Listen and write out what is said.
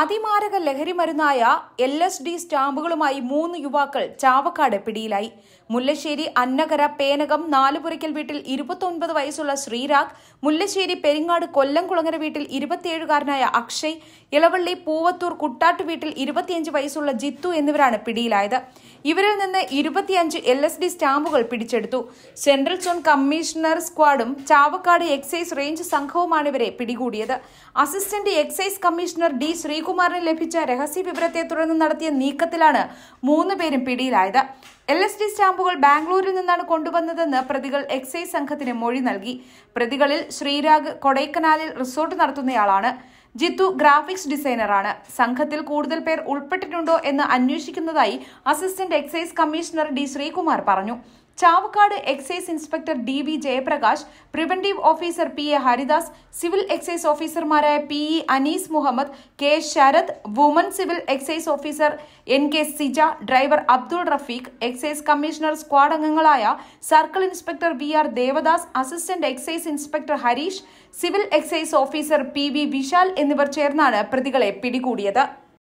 അതിമാരക ലഹരി മരുന്നായ L S D സ്റ്റാമ്പുകളുമായി മൂന്ന് യുവാക്കൾ ചാവക്കാട് പിടിയിലായി മുല്ലശ്ശേരി അന്നകര പേനകം നാലുപുരയ്ക്കൽ വീട്ടിൽ ഇരുപത്തൊൻപത് വയസ്സുള്ള ശ്രീരാഗ് മുല്ലശ്ശേരി പെരിങ്ങാട് കുളങ്ങര വീട്ടിൽ ഇരുപത്തിയേഴുകാരനായ അക്ഷയ് ഇളവള്ളി പൂവത്തൂർ കുട്ടാട്ട് വീട്ടിൽ ഇരുപത്തിയഞ്ച് വയസ്സുള്ള ജിത്തു എന്നിവരാണ് പിടിയിലായത് ഇവരിൽ നിന്ന് ഇരുപത്തിയഞ്ച് എൽ എസ് ഡി സ്റ്റാമ്പുകൾ പിടിച്ചെടുത്തു സെൻട്രൽ സോൺ കമ്മീഷണർ സ്ക്വാഡും ചാവക്കാട് എക്സൈസ് റേഞ്ച് സംഘവുമാണ് ഇവരെ പിടികൂടിയത് assistant excise commissioner D Sree ശ്രീകുമാറിന് ലഭിച്ച രഹസ്യ വിവരത്തെ തുടർന്ന് നടത്തിയ നീക്കത്തിലാണ് മൂന്ന് പേരും പിടിയിലായത് എൽ എസ് ഡി സ്റ്റാമ്പുകൾ ബാംഗ്ലൂരിൽ നിന്നാണ് കൊണ്ടുവന്നതെന്ന് പ്രതികൾ എക്സൈസ് സംഘത്തിന് മൊഴി നൽകി പ്രതികളിൽ ശ്രീരാഗ് കൊടൈക്കനാലിൽ റിസോർട്ട് നടത്തുന്നയാളാണ് ജിത്തു ഗ്രാഫിക്സ് ഡിസൈനറാണ് സംഘത്തിൽ കൂടുതൽ പേർ ഉൾപ്പെട്ടിട്ടുണ്ടോ എന്ന് അന്വേഷിക്കുന്നതായി assistant excise commissioner D Sreekumar പറഞ്ഞു Chavakkad excise inspector D B Jayaprakash preventive officer P A Haridas civil excise ഓഫീസർമാരായ P E Anees Muhammad K Sarath woman civil excise officer N K Sija driver Abdul Rafeeq excise commissioner squad അംഗങ്ങളായ circle inspector V R Devadas assistant excise inspector Harish civil excise officer P V Vishal എന്നിവർ ചേർന്നാണ് പ്രതികളെ പിടികൂടിയത്